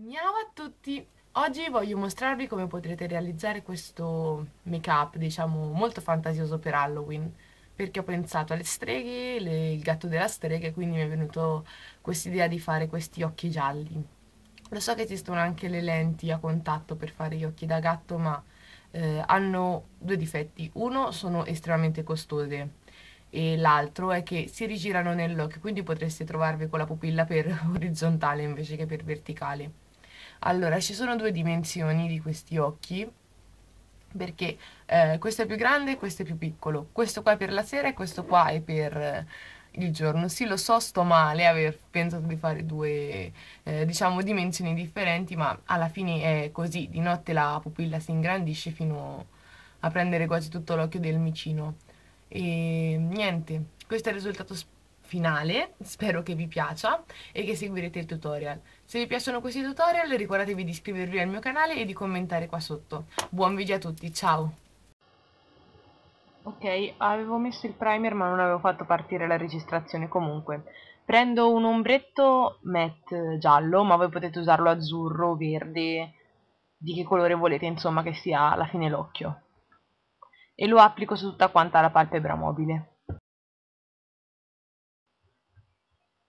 Ciao a tutti! Oggi voglio mostrarvi come potrete realizzare questo make-up, diciamo, molto fantasioso per Halloween, perché ho pensato alle streghe, le, il gatto della strega, e quindi mi è venuto idea di fare questi occhi gialli. Lo so che esistono anche le lenti a contatto per fare gli occhi da gatto, ma eh, hanno due difetti. Uno, sono estremamente costose, e l'altro è che si rigirano nell'occhio, quindi potreste trovarvi con la pupilla per orizzontale invece che per verticale. Allora, ci sono due dimensioni di questi occhi, perché eh, questo è più grande e questo è più piccolo. Questo qua è per la sera e questo qua è per eh, il giorno. Sì, lo so, sto male aver pensato di fare due, eh, diciamo, dimensioni differenti, ma alla fine è così. Di notte la pupilla si ingrandisce fino a prendere quasi tutto l'occhio del micino. E niente, questo è il risultato speciale finale, spero che vi piaccia e che seguirete il tutorial. Se vi piacciono questi tutorial ricordatevi di iscrivervi al mio canale e di commentare qua sotto. Buon video a tutti, ciao! Ok, avevo messo il primer ma non avevo fatto partire la registrazione comunque. Prendo un ombretto matte giallo, ma voi potete usarlo azzurro, verde, di che colore volete, insomma, che sia alla fine l'occhio. E lo applico su tutta quanta la palpebra mobile.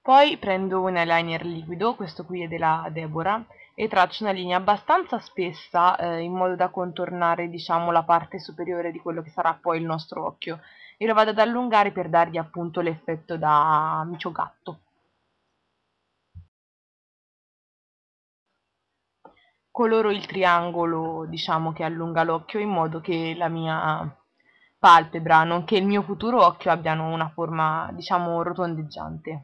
poi prendo un eyeliner liquido, questo qui è della Deborah, e traccio una linea abbastanza spessa eh, in modo da contornare diciamo la parte superiore di quello che sarà poi il nostro occhio e lo vado ad allungare per dargli appunto l'effetto da micio gatto. coloro il triangolo diciamo che allunga l'occhio in modo che la mia palpebra nonché il mio futuro occhio abbiano una forma diciamo rotondeggiante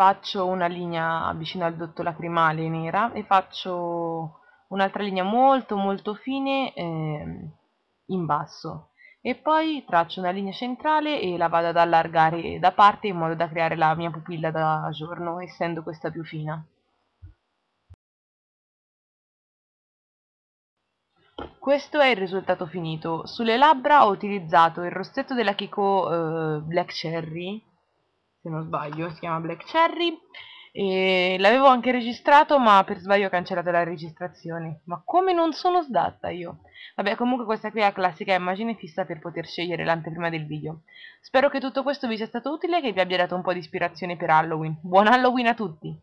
faccio una linea vicino al dotto lacrimale nera e faccio un'altra linea molto molto fine eh, in basso e poi traccio una linea centrale e la vado ad allargare da parte in modo da creare la mia pupilla da giorno essendo questa più fina Questo è il risultato finito. Sulle labbra ho utilizzato il rossetto della Kiko eh, Black Cherry se non sbaglio, si chiama Black Cherry e l'avevo anche registrato ma per sbaglio ho cancellato la registrazione ma come non sono sdatta io vabbè comunque questa qui è la classica immagine fissa per poter scegliere l'anteprima del video spero che tutto questo vi sia stato utile e che vi abbia dato un po' di ispirazione per Halloween buon Halloween a tutti